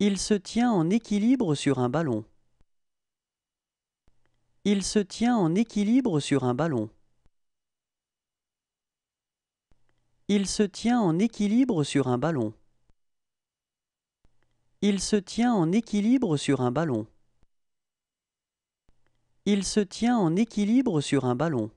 Il se tient en équilibre sur un ballon. Il se tient en équilibre sur un ballon. Il se tient en équilibre sur un ballon. Il se tient en équilibre sur un ballon. Il se tient en équilibre sur un ballon.